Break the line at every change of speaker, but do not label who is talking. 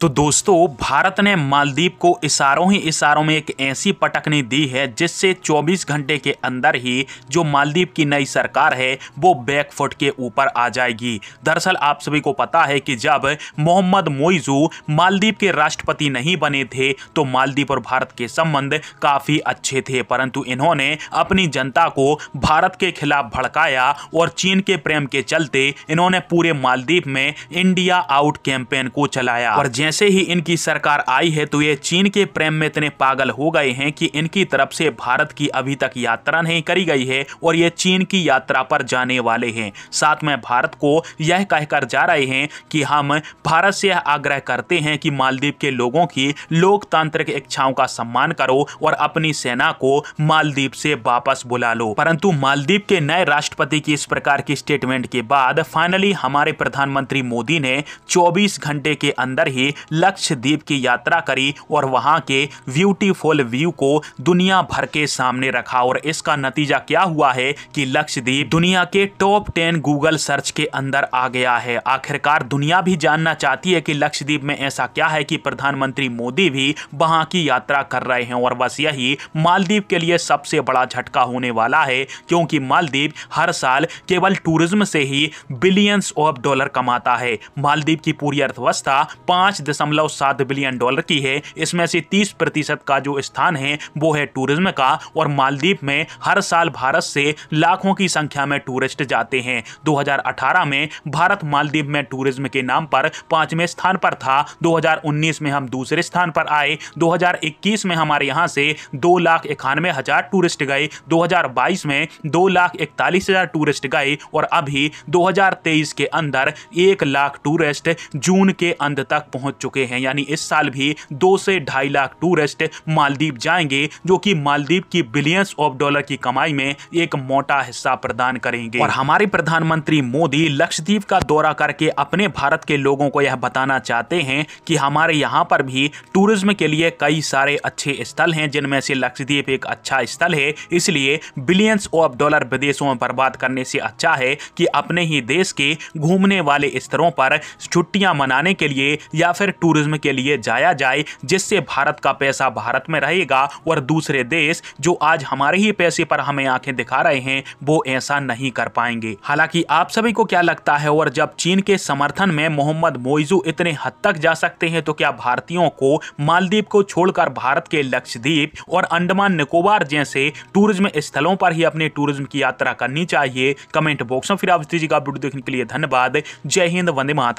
तो दोस्तों भारत ने मालदीव को इशारों ही इशारों में एक ऐसी पटकनी दी है जिससे 24 घंटे के अंदर ही जो मालदीव की नई सरकार है वो बैकफुट के ऊपर आ जाएगी दरअसल आप सभी को पता है कि जब मोहम्मद मोइजू मालदीव के राष्ट्रपति नहीं बने थे तो मालदीप और भारत के संबंध काफ़ी अच्छे थे परंतु इन्होंने अपनी जनता को भारत के खिलाफ भड़काया और चीन के प्रेम के चलते इन्होंने पूरे मालदीप में इंडिया आउट कैंपेन को चलाया और जैसे ही इनकी सरकार आई है तो ये चीन के प्रेम में इतने पागल हो गए हैं कि इनकी तरफ से भारत की अभी तक यात्रा नहीं करी गई है और ये चीन की यात्रा पर जाने वाले हैं साथ में भारत को यह कहकर जा रहे हैं कि हम भारत से यह आग्रह करते हैं कि मालदीव के लोगों की लोकतांत्रिक इच्छाओं का सम्मान करो और अपनी सेना को मालदीव से वापस बुला लो परंतु मालदीव के नए राष्ट्रपति की इस प्रकार की स्टेटमेंट के बाद फाइनली हमारे प्रधानमंत्री मोदी ने 24 घंटे के अंदर ही लक्षद्वीप की यात्रा करी और वहां के ब्यूटीफुल व्यू को दुनिया भर के सामने रखा और इसका नतीजा क्या हुआ है कि लक्षद्वीप दुनिया के टॉप टेन गूगल सर्च के अंदर आ गया है आखिरकार दुनिया भी जानना चाहती है कि लक्षद्वीप में ऐसा क्या है कि प्रधानमंत्री मोदी भी वहां की यात्रा कर रहे हैं और बस यही मालदीव के लिए सबसे बड़ा झटका होने वाला है क्योंकि मालदीव हर साल केवल टूरिज्म से ही बिलियंस ऑफ डॉलर कमाता है मालदीव की पूरी अर्थव्यवस्था पांच दशमलव सात बिलियन डॉलर की है इसमें से तीस प्रतिशत का जो स्थान है वो है टूरिज्म का और मालदीप में हर साल भारत से लाखों की संख्या में टूरिस्ट जाते हैं 2018 में भारत मालदीप में टूरिज्म के नाम पर पांचवें स्थान पर था 2019 में हम दूसरे स्थान पर आए 2021 में हमारे यहाँ से दो लाख इक्यानवे हजार टूरिस्ट गए 2022 में दो लाख इकतालीस हजार टूरिस्ट गए और अभी 2023 के अंदर एक लाख टूरिस्ट जून के अंत तक पहुंच चुके हैं यानी इस साल भी दो से ढाई लाख टूरिस्ट मालदीप जाएंगे जो कि मालदीप की बिलियंस ऑफ डॉलर की कमाई में एक मोटा हिस्सा प्रदान करेंगे और हमारे प्रधानमंत्री मोदी लक्षद्वीप का दौरा करके अपने भारत के लोगों को यह बताना चाहते हैं कि हमारे यहाँ पर भी टूरिज्म के लिए कई सारे अच्छे स्थल हैं जिनमें से लक्षद्वीप एक अच्छा स्थल है इसलिए बिलियंस ऑफ डॉलर विदेशों में बर्बाद करने से अच्छा है कि अपने ही देश के घूमने वाले स्तरों पर छुट्टियां मनाने के लिए या फिर फिर टूरिज्म के लिए जाया जाए जिससे भारत का पैसा भारत में रहेगा और दूसरे देश जो आज हमारे ही पैसे पर हमें आंखें दिखा रहे हैं वो ऐसा नहीं कर पाएंगे हालांकि आप सभी को क्या लगता है और जब चीन के समर्थन में मोहम्मद मोइजू इतने हद तक जा सकते हैं तो क्या भारतीयों को मालदीप को छोड़कर भारत के लक्षद्वीप और अंडमान निकोबार जैसे टूरिज्म स्थलों पर ही अपने टूरिज्म की यात्रा करनी चाहिए कमेंट बॉक्स में फिर आप जी का वीडियो देखने के लिए धन्यवाद जय हिंद वंदे मातरम